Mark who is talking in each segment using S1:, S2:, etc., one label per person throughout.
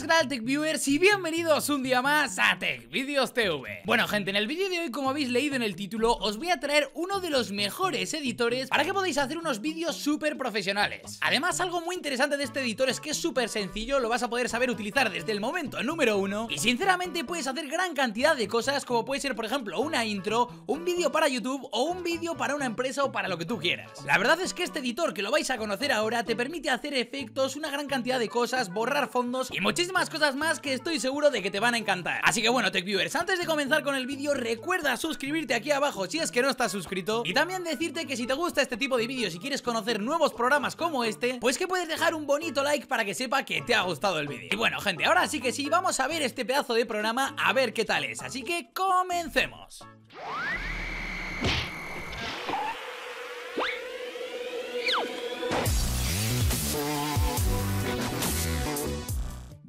S1: Buenas Tech Viewers y bienvenidos un día más a Tech Videos TV Bueno gente, en el vídeo de hoy como habéis leído en el título os voy a traer uno de los mejores editores para que podáis hacer unos vídeos súper profesionales Además algo muy interesante de este editor es que es súper sencillo, lo vas a poder saber utilizar desde el momento número uno Y sinceramente puedes hacer gran cantidad de cosas como puede ser por ejemplo una intro, un vídeo para YouTube o un vídeo para una empresa o para lo que tú quieras La verdad es que este editor que lo vais a conocer ahora te permite hacer efectos, una gran cantidad de cosas, borrar fondos y muchísimas más cosas más que estoy seguro de que te van a encantar. Así que bueno, TechViewers, antes de comenzar con el vídeo, recuerda suscribirte aquí abajo si es que no estás suscrito. Y también decirte que si te gusta este tipo de vídeos y quieres conocer nuevos programas como este, pues que puedes dejar un bonito like para que sepa que te ha gustado el vídeo. Y bueno, gente, ahora sí que sí, vamos a ver este pedazo de programa a ver qué tal es. Así que comencemos.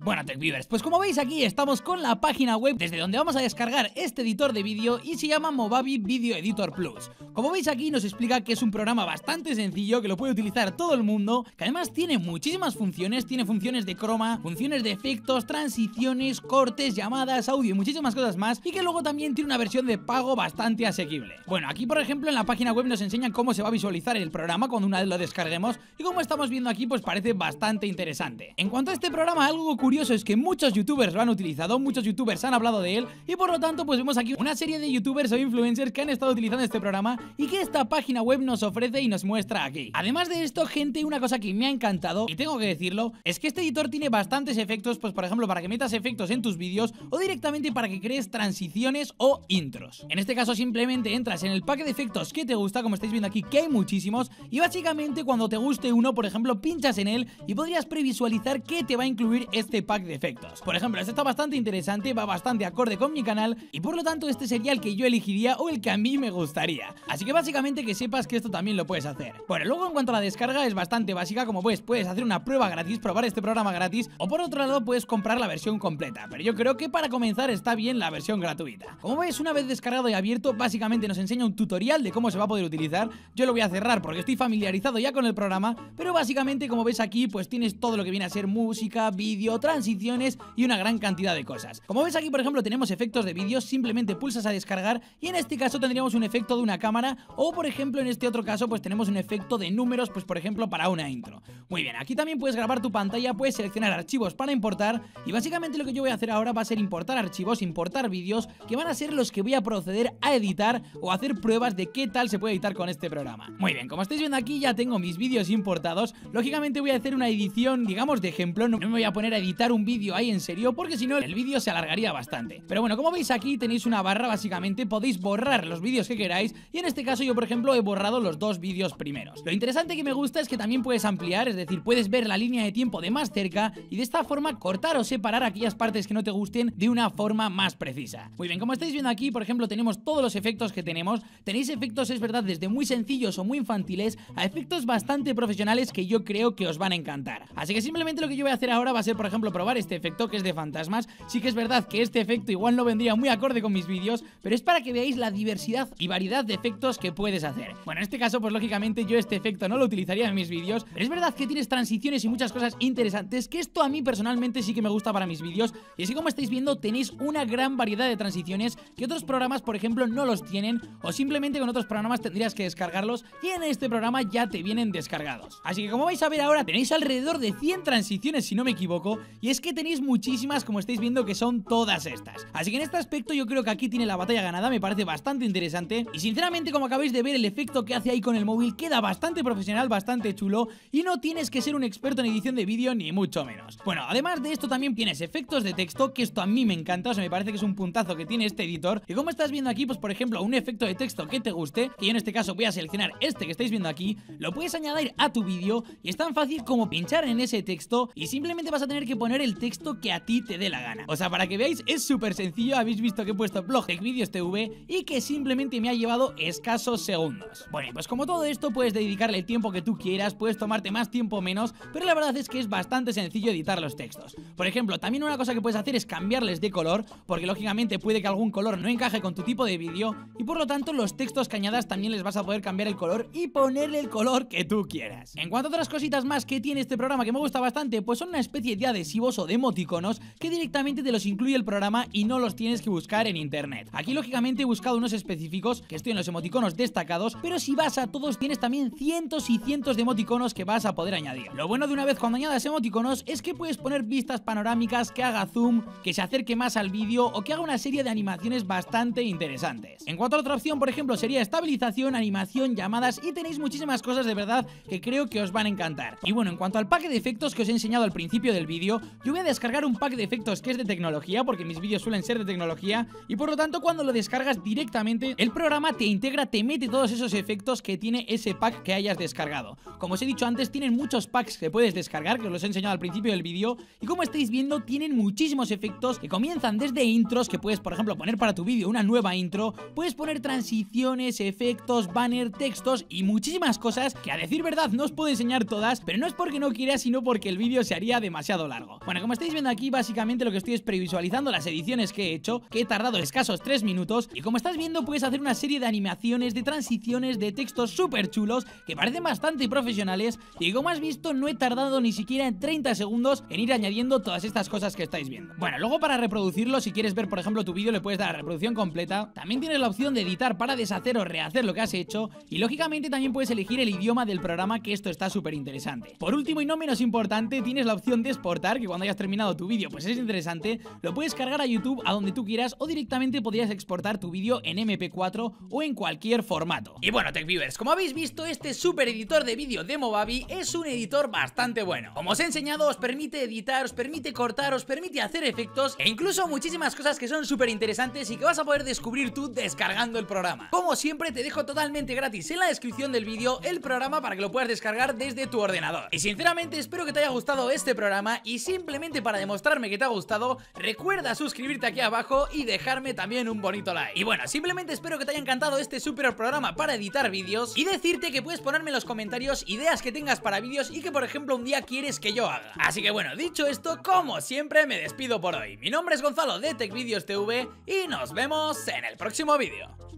S1: Bueno, TechViewers, pues como veis aquí estamos con la página web desde donde vamos a descargar este editor de vídeo y se llama Movavi Video Editor Plus. Como veis aquí nos explica que es un programa bastante sencillo, que lo puede utilizar todo el mundo, que además tiene muchísimas funciones, tiene funciones de croma, funciones de efectos, transiciones, cortes, llamadas, audio y muchísimas cosas más, y que luego también tiene una versión de pago bastante asequible. Bueno, aquí por ejemplo en la página web nos enseñan cómo se va a visualizar el programa cuando una vez lo descarguemos, y como estamos viendo aquí pues parece bastante interesante. En cuanto a este programa, algo curioso curioso es que muchos youtubers lo han utilizado, muchos youtubers han hablado de él y por lo tanto pues vemos aquí una serie de youtubers o influencers que han estado utilizando este programa y que esta página web nos ofrece y nos muestra aquí. Además de esto, gente, una cosa que me ha encantado y tengo que decirlo, es que este editor tiene bastantes efectos, pues por ejemplo para que metas efectos en tus vídeos o directamente para que crees transiciones o intros. En este caso simplemente entras en el paquete de efectos que te gusta, como estáis viendo aquí que hay muchísimos y básicamente cuando te guste uno, por ejemplo, pinchas en él y podrías previsualizar que te va a incluir este pack de efectos. Por ejemplo, este está bastante interesante, va bastante acorde con mi canal y por lo tanto este sería el que yo elegiría o el que a mí me gustaría. Así que básicamente que sepas que esto también lo puedes hacer. Bueno, luego en cuanto a la descarga es bastante básica, como ves puedes hacer una prueba gratis, probar este programa gratis o por otro lado puedes comprar la versión completa, pero yo creo que para comenzar está bien la versión gratuita. Como ves, una vez descargado y abierto, básicamente nos enseña un tutorial de cómo se va a poder utilizar. Yo lo voy a cerrar porque estoy familiarizado ya con el programa, pero básicamente como ves aquí, pues tienes todo lo que viene a ser música, vídeo, transiciones y una gran cantidad de cosas. Como ves aquí por ejemplo tenemos efectos de vídeos simplemente pulsas a descargar y en este caso tendríamos un efecto de una cámara o por ejemplo en este otro caso pues tenemos un efecto de números pues por ejemplo para una intro. Muy bien, aquí también puedes grabar tu pantalla, puedes seleccionar archivos para importar y básicamente lo que yo voy a hacer ahora va a ser importar archivos, importar vídeos que van a ser los que voy a proceder a editar o hacer pruebas de qué tal se puede editar con este programa. Muy bien, como estáis viendo aquí ya tengo mis vídeos importados, lógicamente voy a hacer una edición digamos de ejemplo, no me voy a poner a editar un vídeo ahí en serio porque si no el vídeo se alargaría bastante. Pero bueno, como veis aquí tenéis una barra básicamente, podéis borrar los vídeos que queráis y en este caso yo por ejemplo he borrado los dos vídeos primeros. Lo interesante que me gusta es que también puedes ampliar, es decir, puedes ver la línea de tiempo de más cerca y de esta forma cortar o separar aquellas partes que no te gusten de una forma más precisa. Muy bien, como estáis viendo aquí, por ejemplo, tenemos todos los efectos que tenemos. Tenéis efectos, es verdad, desde muy sencillos o muy infantiles a efectos bastante profesionales que yo creo que os van a encantar. Así que simplemente lo que yo voy a hacer ahora va a ser, por ejemplo, probar este efecto que es de fantasmas. Sí que es verdad que este efecto igual no vendría muy acorde con mis vídeos, pero es para que veáis la diversidad y variedad de efectos que puedes hacer. Bueno, en este caso, pues lógicamente yo este efecto no lo utilizaría en mis vídeos, pero es verdad que tienes transiciones y muchas cosas interesantes, que esto a mí personalmente sí que me gusta para mis vídeos, y así como estáis viendo tenéis una gran variedad de transiciones que otros programas, por ejemplo, no los tienen, o simplemente con otros programas tendrías que descargarlos, y en este programa ya te vienen descargados. Así que como vais a ver ahora, tenéis alrededor de 100 transiciones si no me equivoco, y es que tenéis muchísimas, como estáis viendo, que son todas estas. Así que en este aspecto yo creo que aquí tiene la batalla ganada, me parece bastante interesante. Y sinceramente, como acabáis de ver, el efecto que hace ahí con el móvil queda bastante profesional, bastante chulo. Y no tienes que ser un experto en edición de vídeo, ni mucho menos. Bueno, además de esto también tienes efectos de texto, que esto a mí me encanta, o sea, me parece que es un puntazo que tiene este editor. Y como estás viendo aquí, pues por ejemplo, un efecto de texto que te guste, y en este caso voy a seleccionar este que estáis viendo aquí, lo puedes añadir a tu vídeo y es tan fácil como pinchar en ese texto y simplemente vas a tener que poner el texto que a ti te dé la gana. O sea, para que veáis, es súper sencillo. Habéis visto que he puesto blog de vídeos TV y que simplemente me ha llevado escasos segundos. Bueno, pues como todo esto puedes dedicarle el tiempo que tú quieras, puedes tomarte más tiempo o menos, pero la verdad es que es bastante sencillo editar los textos. Por ejemplo, también una cosa que puedes hacer es cambiarles de color, porque lógicamente puede que algún color no encaje con tu tipo de vídeo y por lo tanto los textos cañadas también les vas a poder cambiar el color y ponerle el color que tú quieras. En cuanto a otras cositas más que tiene este programa que me gusta bastante, pues son una especie de adhesivo o de emoticonos que directamente te los incluye el programa y no los tienes que buscar en internet. Aquí lógicamente he buscado unos específicos que estoy en los emoticonos destacados, pero si vas a todos tienes también cientos y cientos de emoticonos que vas a poder añadir. Lo bueno de una vez cuando añadas emoticonos es que puedes poner vistas panorámicas que haga zoom, que se acerque más al vídeo o que haga una serie de animaciones bastante interesantes. En cuanto a otra opción, por ejemplo, sería estabilización, animación, llamadas y tenéis muchísimas cosas de verdad que creo que os van a encantar. Y bueno, en cuanto al paquete de efectos que os he enseñado al principio del vídeo, yo voy a descargar un pack de efectos que es de tecnología, porque mis vídeos suelen ser de tecnología, y por lo tanto cuando lo descargas directamente, el programa te integra, te mete todos esos efectos que tiene ese pack que hayas descargado. Como os he dicho antes, tienen muchos packs que puedes descargar, que os los he enseñado al principio del vídeo, y como estáis viendo, tienen muchísimos efectos que comienzan desde intros, que puedes, por ejemplo, poner para tu vídeo una nueva intro, puedes poner transiciones, efectos, banner, textos y muchísimas cosas que a decir verdad no os puedo enseñar todas, pero no es porque no quiera, sino porque el vídeo se haría demasiado largo. Bueno, como estáis viendo aquí, básicamente lo que estoy es previsualizando las ediciones que he hecho, que he tardado escasos 3 minutos, y como estás viendo puedes hacer una serie de animaciones, de transiciones, de textos súper chulos, que parecen bastante profesionales, y como has visto no he tardado ni siquiera en 30 segundos en ir añadiendo todas estas cosas que estáis viendo. Bueno, luego para reproducirlo, si quieres ver por ejemplo tu vídeo le puedes dar a reproducción completa, también tienes la opción de editar para deshacer o rehacer lo que has hecho, y lógicamente también puedes elegir el idioma del programa, que esto está súper interesante. Por último y no menos importante, tienes la opción de exportar, que cuando hayas terminado tu vídeo pues es interesante, lo puedes cargar a YouTube a donde tú quieras o directamente podrías exportar tu vídeo en MP4 o en cualquier formato. Y bueno, TechViewers, como habéis visto, este super editor de vídeo de Movavi es un editor bastante bueno. Como os he enseñado, os permite editar, os permite cortar, os permite hacer efectos e incluso muchísimas cosas que son súper interesantes y que vas a poder descubrir tú descargando el programa. Como siempre, te dejo totalmente gratis en la descripción del vídeo el programa para que lo puedas descargar desde tu ordenador. Y sinceramente, espero que te haya gustado este programa y si simplemente para demostrarme que te ha gustado, recuerda suscribirte aquí abajo y dejarme también un bonito like. Y bueno, simplemente espero que te haya encantado este super programa para editar vídeos y decirte que puedes ponerme en los comentarios ideas que tengas para vídeos y que por ejemplo un día quieres que yo haga. Así que bueno, dicho esto, como siempre me despido por hoy. Mi nombre es Gonzalo de TechVideos TV y nos vemos en el próximo vídeo.